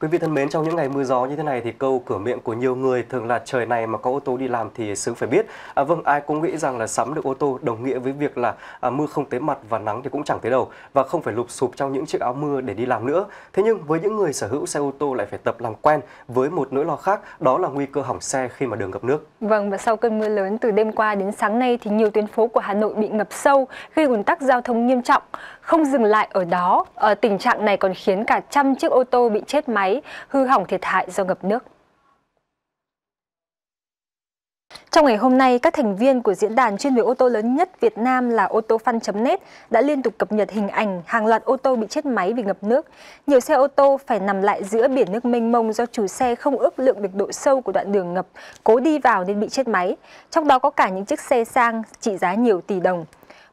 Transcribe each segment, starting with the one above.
Quý vị thân mến, trong những ngày mưa gió như thế này thì câu cửa miệng của nhiều người thường là trời này mà có ô tô đi làm thì sướng phải biết. À, vâng, ai cũng nghĩ rằng là sắm được ô tô đồng nghĩa với việc là à, mưa không tới mặt và nắng thì cũng chẳng tới đầu và không phải lụp sụp trong những chiếc áo mưa để đi làm nữa. Thế nhưng với những người sở hữu xe ô tô lại phải tập làm quen với một nỗi lo khác, đó là nguy cơ hỏng xe khi mà đường ngập nước. Vâng, và sau cơn mưa lớn từ đêm qua đến sáng nay thì nhiều tuyến phố của Hà Nội bị ngập sâu, gây ùn tắc giao thông nghiêm trọng. Không dừng lại ở đó, ở ờ, tình trạng này còn khiến cả trăm chiếc ô tô bị chết máy máy, hư hỏng thiệt hại do ngập nước. Trong ngày hôm nay, các thành viên của diễn đàn chuyên về ô tô lớn nhất Việt Nam là ô tô fan.net đã liên tục cập nhật hình ảnh hàng loạt ô tô bị chết máy vì ngập nước. Nhiều xe ô tô phải nằm lại giữa biển nước mênh mông do chủ xe không ước lượng được độ sâu của đoạn đường ngập, cố đi vào nên bị chết máy. Trong đó có cả những chiếc xe sang trị giá nhiều tỷ đồng.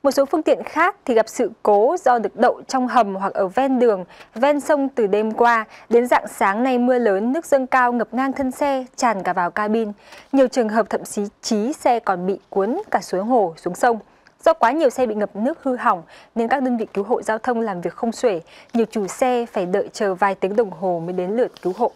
Một số phương tiện khác thì gặp sự cố do được đậu trong hầm hoặc ở ven đường, ven sông từ đêm qua. Đến dạng sáng nay mưa lớn, nước dâng cao ngập ngang thân xe, tràn cả vào cabin. Nhiều trường hợp thậm chí chí xe còn bị cuốn cả xuống hồ, xuống sông. Do quá nhiều xe bị ngập nước hư hỏng nên các đơn vị cứu hộ giao thông làm việc không xuể. Nhiều chủ xe phải đợi chờ vài tiếng đồng hồ mới đến lượt cứu hộ.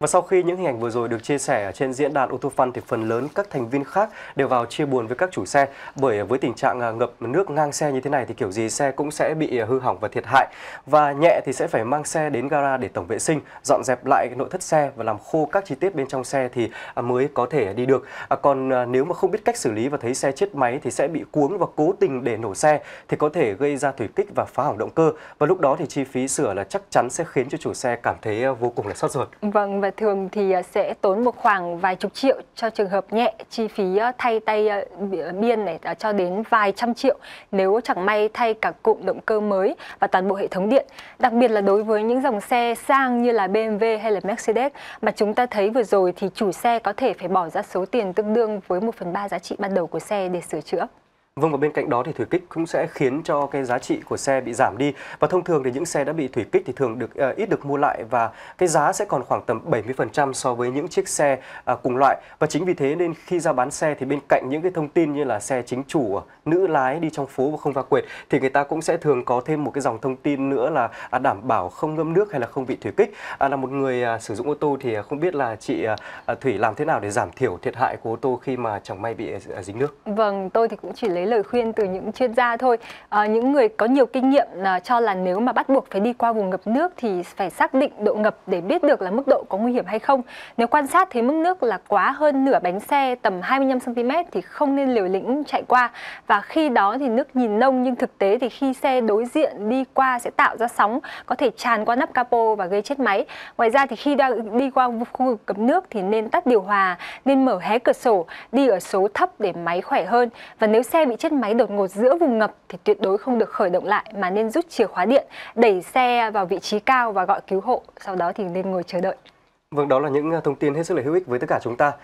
Và sau khi những hình ảnh vừa rồi được chia sẻ trên diễn đàn ô tô Fun thì phần lớn các thành viên khác đều vào chia buồn với các chủ xe bởi với tình trạng à, ngập nước ngang xe như thế này thì kiểu gì xe cũng sẽ bị à, hư hỏng và thiệt hại và nhẹ thì sẽ phải mang xe đến gara để tổng vệ sinh, dọn dẹp lại nội thất xe và làm khô các chi tiết bên trong xe thì à, mới có thể đi được. còn nếu mà không biết cách xử lý và thấy xe chết máy thì sẽ bị cuống và cố tình để nổ xe thì có thể gây ra thủy kích và phá hỏng động cơ và lúc đó thì chi phí sửa là chắc chắn sẽ khiến cho chủ xe cảm thấy vô cùng là sót ruột. Vâng và thường thì à, sẽ tốn một khoảng vài chục triệu cho trường hợp nhẹ chi phí à, thay tay à, biên này cho đến vài trăm triệu nếu chẳng may thay cả cụm động cơ mới và toàn bộ hệ thống điện. Đặc biệt là đối với những dòng xe sang như là BMW hay là Mercedes mà chúng ta thấy vừa rồi thì chủ xe có thể phải bỏ ra số tiền tương đương với 1 phần 3 giá trị ban đầu của xe để sửa chữa. Vâng và bên cạnh đó thì thủy kích cũng sẽ khiến cho cái giá trị của xe bị giảm đi và thông thường thì những xe đã bị thủy kích thì thường được uh, ít được mua lại và cái giá sẽ còn khoảng tầm 70% so với những chiếc xe uh, cùng loại và chính vì thế nên khi ra bán xe thì bên cạnh những cái thông tin như là xe chính chủ, nữ lái đi trong phố và không va quệt thì người ta cũng sẽ thường có thêm một cái dòng thông tin nữa là uh, đảm bảo không ngâm nước hay là không bị thủy kích. Uh, là một người uh, sử dụng ô tô thì không biết là chị uh, Thủy làm thế nào để giảm thiểu thiệt hại của ô tô khi mà chẳng may bị uh, dính nước. Vâng, tôi thì cũng chỉ lấy lấy lời khuyên từ những chuyên gia thôi à, những người có nhiều kinh nghiệm à, cho là nếu mà bắt buộc phải đi qua vùng ngập nước thì phải xác định độ ngập để biết được là mức độ có nguy hiểm hay không nếu quan sát thấy mức nước là quá hơn nửa bánh xe tầm 25 cm thì không nên liều lĩnh chạy qua và khi đó thì nước nhìn nông nhưng thực tế thì khi xe đối diện đi qua sẽ tạo ra sóng có thể tràn qua nắp capo và gây chết máy ngoài ra thì khi đang đi qua khu vực ngập nước thì nên tắt điều hòa nên mở hé cửa sổ đi ở số thấp để máy khỏe hơn và nếu xe bị bị chết máy đột ngột giữa vùng ngập thì tuyệt đối không được khởi động lại mà nên rút chìa khóa điện, đẩy xe vào vị trí cao và gọi cứu hộ, sau đó thì nên ngồi chờ đợi. Vâng, đó là những à, thông tin hết sức là hữu ích với tất cả chúng ta.